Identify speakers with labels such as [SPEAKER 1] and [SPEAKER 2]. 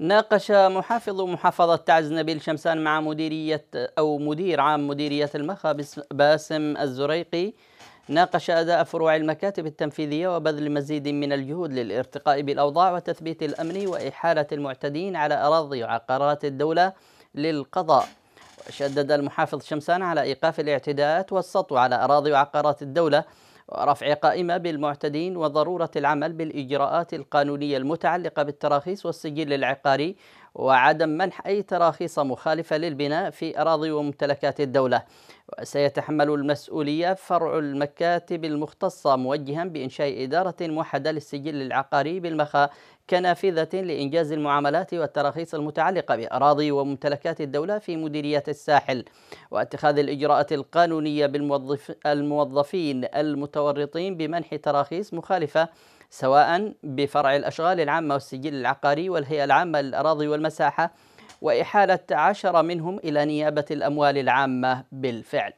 [SPEAKER 1] ناقش محافظ محافظة تعز نبيل شمسان مع مديرية أو مدير عام مديرية المخا باسم الزريقي ناقش أداء فروع المكاتب التنفيذية وبذل مزيد من الجهود للارتقاء بالأوضاع وتثبيت الأمن وإحالة المعتدين على أراضي وعقارات الدولة للقضاء شدد المحافظ شمسان على إيقاف الاعتداءات والسطو على أراضي وعقارات الدولة ورفع قائمة بالمعتدين وضرورة العمل بالإجراءات القانونية المتعلقة بالتراخيص والسجل العقاري وعدم منح أي تراخيص مخالفة للبناء في أراضي وممتلكات الدولة وسيتحمل المسؤولية فرع المكاتب المختصة موجها بإنشاء إدارة موحدة للسجل العقاري بالمخا كنافذة لإنجاز المعاملات والتراخيص المتعلقة بأراضي وممتلكات الدولة في مديرية الساحل واتخاذ الإجراءات القانونية بالموظف الموظفين المتورطين بمنح تراخيص مخالفة سواء بفرع الأشغال العامة والسجل العقاري والهيئة العامة للأراضي والمساحة وإحالة عشرة منهم إلى نيابة الأموال العامة بالفعل